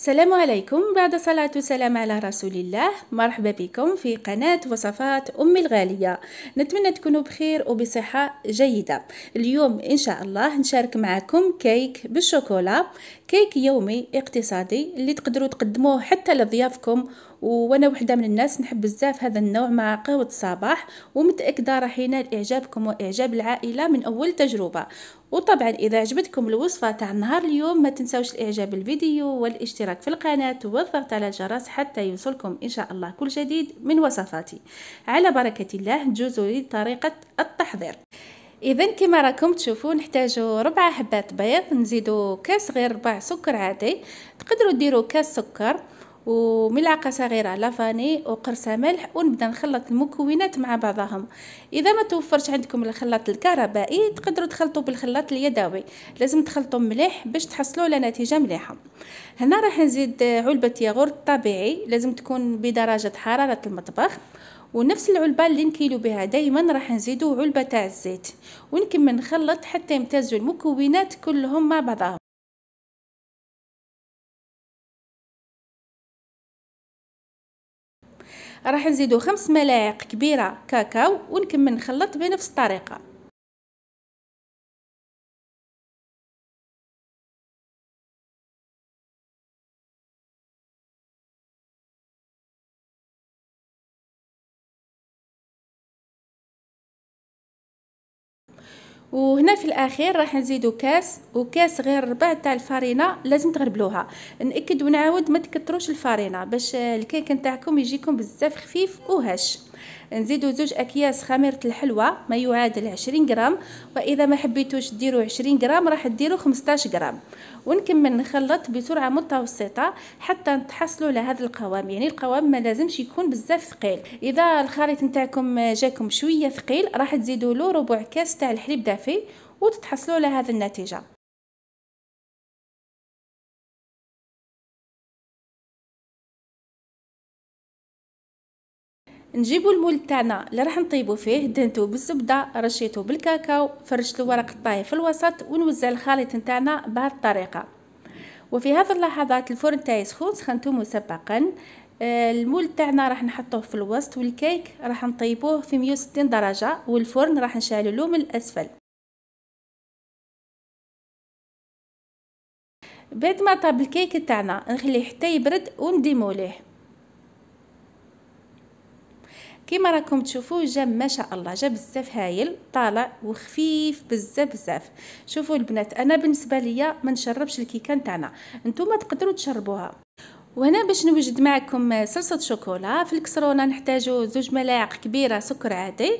السلام عليكم بعد صلاة وسلام على رسول الله مرحبا بكم في قناة وصفات أمي الغالية نتمنى تكونوا بخير وبصحة جيدة اليوم إن شاء الله نشارك معكم كيك بالشوكولا كيك يومي اقتصادي اللي تقدروا تقدموه حتى لضيافكم وانا وحده من الناس نحب بزاف هذا النوع مع قهوه الصباح ومتاكده راح ينال اعجابكم واعجاب العائله من اول تجربه وطبعا اذا عجبتكم الوصفه تاع نهار اليوم ما تنساوش الاعجاب بالفيديو والاشتراك في القناه والضغط على الجرس حتى يوصلكم ان شاء الله كل جديد من وصفاتي على بركه الله جوزوا لي طريقه التحضير اذا كما راكم تشوفوا نحتاجوا ربع حبات بيض نزيدوا كاس غير ربع سكر عادي تقدروا ديروا كاس سكر وملعقه صغيره لافاني وقرصه ملح ونبدا نخلط المكونات مع بعضهم اذا ما توفرش عندكم الخلاط الكهربائي تقدروا تخلطوا بالخلاط اليدوي لازم تخلطوا مليح باش تحصلوا على نتيجه مليحه هنا راح نزيد علبه ياغورت طبيعي لازم تكون بدرجه حراره المطبخ ونفس العلبة اللي نكيلو بها دايما راح نزيدو علبة تاع الزيت ونكمل نخلط حتى يمتزجوا المكونات كلهم مع بعضهم راح نزيدو خمس ملاعق كبيرة كاكاو ونكمل نخلط بنفس الطريقة وهنا في الاخير راح نزيدو كاس وكاس غير ربع تاع الفرينه لازم تغربلوها ناكد ونعاود ما تكتروش الفرينه باش الكيك نتاعكم يجيكم بزاف خفيف وهش نزيدو زوج اكياس خميره الحلوى ما يعادل 20 غرام واذا ما حبيتوش ديروا 20 غرام راح ديروا 15 غرام ونكمل نخلط بسرعه متوسطه حتى نتحصلوا على القوام يعني القوام ما لازمش يكون بزاف ثقيل اذا الخليط نتاعكم جاكم شويه ثقيل راح تزيدوا له ربع كاس تاع الحليب دافي وتتحصلوا على النتيجه نجيبو المول تاعنا اللي راح نطيبو فيه دهنتو بالزبده رشيتو بالكاكاو فرشتو ورق الطهي في الوسط ونوزع الخليط تاعنا بهذه الطريقه وفي هذه اللحظات الفرن تاعي سخون سخنتو مسبقا المول آه، تاعنا راح نحطوه في الوسط والكيك راح نطيبوه في 160 درجه والفرن راح نشعلو من الاسفل بعد ما طاب الكيك تاعنا نخليه حتى يبرد ليه كما راكم تشوفوا جا ما شاء الله جا بزاف هايل طالع وخفيف بزاف بزاف شوفوا البنات انا بالنسبه ليا ما نشربش الكيكه نتاعنا نتوما تقدروا تشربوها وهنا باش نوجد معكم صلصه شوكولا في الكسرونه نحتاجو زوج ملاعق كبيره سكر عادي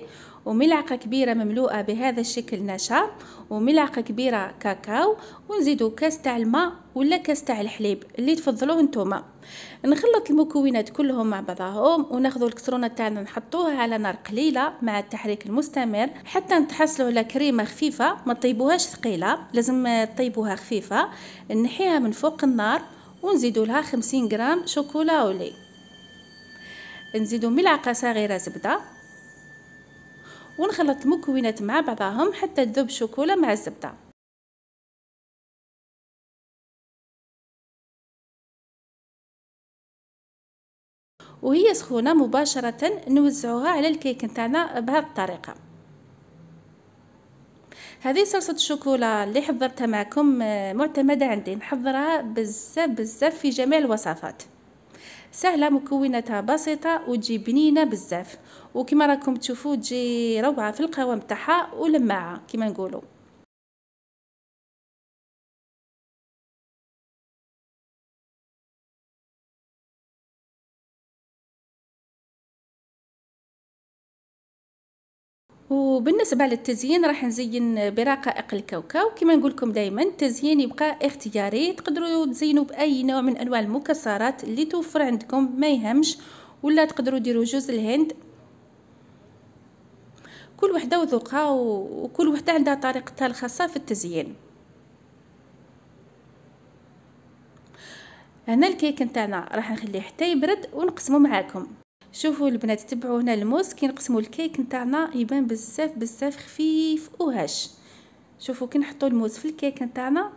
وملعقة كبيرة مملوءة بهذا الشكل نشا وملعقة كبيرة كاكاو ونزيدو كاس تاع الماء ولا كاس تاع الحليب اللي تفضلوه نتوما نخلط المكونات كلهم مع بعضهم وناخذ الكسرونه تاعنا نحطوها على نار قليله مع التحريك المستمر حتى نتحصلوا على كريمه خفيفه ما طيبوهاش ثقيله لازم طيبوها خفيفه نحيها من فوق النار ونزيدوا لها 50 غرام شوكولا اولي نزيدوا ملعقه صغيره زبده ونخلط المكونات مع بعضهم حتى تذوب الشوكولا مع الزبده وهي سخونه مباشره نوزعوها على الكيك نتاعنا بهذه الطريقه هذه صلصه الشوكولا اللي حضرتها معكم آه، معتمده عندي نحضرها بزاف بزاف في جميع الوصفات سهله مكوناتها بسيطه وتجي بنينه بزاف وكما راكم تشوفوا تجي روعه في القوام تاعها ولماعه كما نقولوا وبالنسبه للتزيين راح نزين برقائق الكاوكاو كما نقول لكم دائما التزيين يبقى اختياري تقدروا تزينوا باي نوع من انواع المكسرات اللي توفر عندكم ما يهمش ولا تقدروا ديروا جوز الهند كل وحده وذوقها وكل وحده عندها طريقتها الخاصه في التزيين هنا الكيك نتاعنا راح نخليه حتى يبرد ونقسمه معاكم شوفوا البنات تبعوا هنا الموس كي نقسموا الكيك نتاعنا يبان بزاف بزاف خفيف وهش شوفوا كي نحطوا الموس في الكيك نتاعنا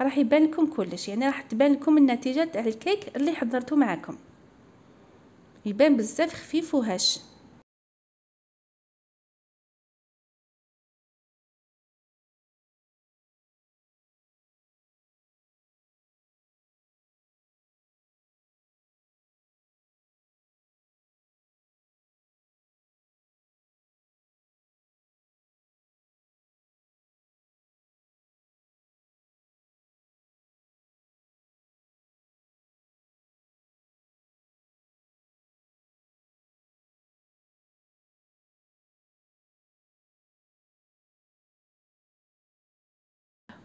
راح يبان لكم كلش يعني راح تبان لكم النتيجه تاع الكيك اللي حضرته معكم يبان بزاف خفيف وهش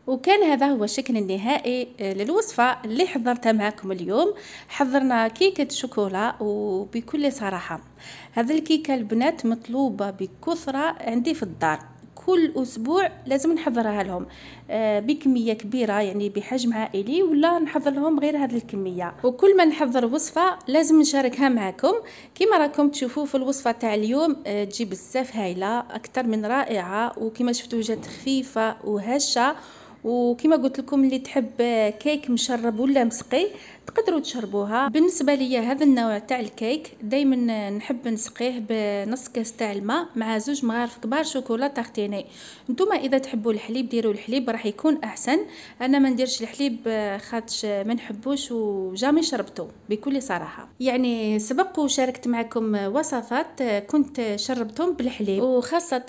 وكان هذا هو الشكل النهائي آه، للوصفة اللي حضرتها معكم اليوم حضرنا كيكة شوكولا وبكل صراحة هذا الكيكة البنات مطلوبة بكثرة عندي في الدار كل اسبوع لازم نحضرها لهم آه، بكميه كبيره يعني بحجم عائلي ولا نحضر لهم غير هذه الكميه وكل ما نحضر وصفه لازم نشاركها معكم كما راكم تشوفوا في الوصفه تاع اليوم آه، تجي بزاف هايله اكثر من رائعه وكما شفتوا جات خفيفه وهشه وكما قلت لكم اللي تحب كيك مشرب ولا مسقي تقدروا تشربوها بالنسبه ليا هذا النوع تاع الكيك دائما نحب نسقيه بنص كاس تاع الماء مع زوج مغارف كبار شوكولا تارتيني نتوما اذا تحبوا الحليب ديروا الحليب راح يكون احسن انا ما نديرش الحليب خاطش ما نحبوش وجامي شربته بكل صراحه يعني سبق وشاركت معكم وصفات كنت شربتهم بالحليب وخاصه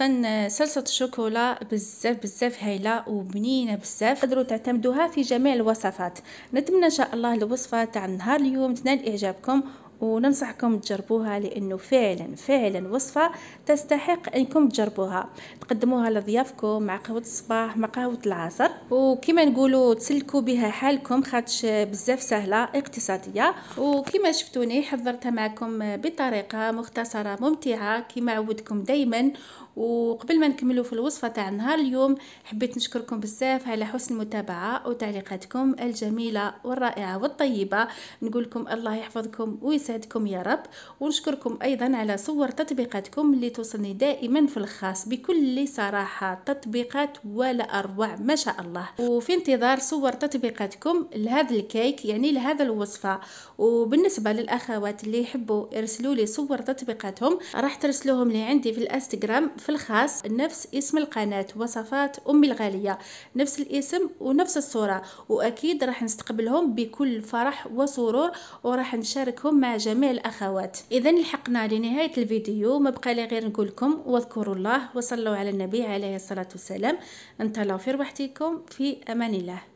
صلصه الشوكولا بزاف بزاف هايله وبنينه بزاف تقدروا تعتمدوها في جميع الوصفات نتمنى ان شاء الله الوصف الوصفه تاع نهار اليوم نتمنى اعجابكم وننصحكم تجربوها لانه فعلا فعلا وصفه تستحق انكم تجربوها تقدموها لضيافكم مع قهوه الصباح مع قهوه العصر وكما نقولوا تسلكوا بها حالكم خاطش بزاف سهله اقتصاديه وكما شفتوني حضرتها معكم بطريقه مختصره ممتعه كما عودكم دائما وقبل ما نكملوا في الوصفه تاع نهار اليوم حبيت نشكركم بزاف على حسن المتابعه وتعليقاتكم الجميله والرائعه والطيبه نقول لكم الله يحفظكم ويسلمكم يسعدكم يا رب ونشكركم أيضا على صور تطبيقاتكم اللي توصلني دائما في الخاص بكل صراحة تطبيقات ولا أروع ما شاء الله وفي انتظار صور تطبيقاتكم لهذا الكيك يعني لهذا الوصفة وبالنسبة للأخوات اللي يحبوا يرسلوا لي صور تطبيقاتهم راح ترسلوهم لي عندي في الانستغرام في الخاص نفس اسم القناة وصفات أمي الغالية نفس الاسم ونفس الصورة وأكيد راح نستقبلهم بكل فرح وسرور وراح نشاركهم مع جميع الأخوات إذا لحقنا لنهاية الفيديو ما بقى لي غير نقول لكم واذكروا الله وصلوا على النبي عليه الصلاة والسلام انتظروا في رواحتكم في أمان الله